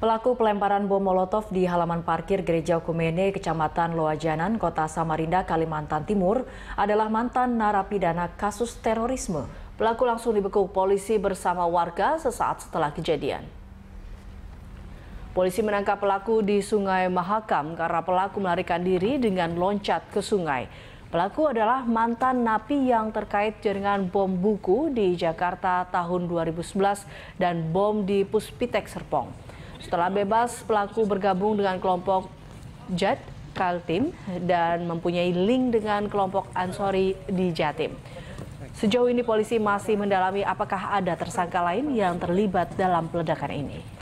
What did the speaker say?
Pelaku pelemparan bom Molotov di halaman parkir Gereja Kumene, Kecamatan Loajanan, Kota Samarinda, Kalimantan Timur adalah mantan narapidana kasus terorisme. Pelaku langsung dibekuk polisi bersama warga sesaat setelah kejadian. Polisi menangkap pelaku di Sungai Mahakam karena pelaku melarikan diri dengan loncat ke sungai. Pelaku adalah mantan napi yang terkait jaringan bom buku di Jakarta tahun 2011 dan bom di Puspitek Serpong. Setelah bebas, pelaku bergabung dengan kelompok JAT Kaltim dan mempunyai link dengan kelompok Ansori di Jatim. Sejauh ini polisi masih mendalami apakah ada tersangka lain yang terlibat dalam peledakan ini.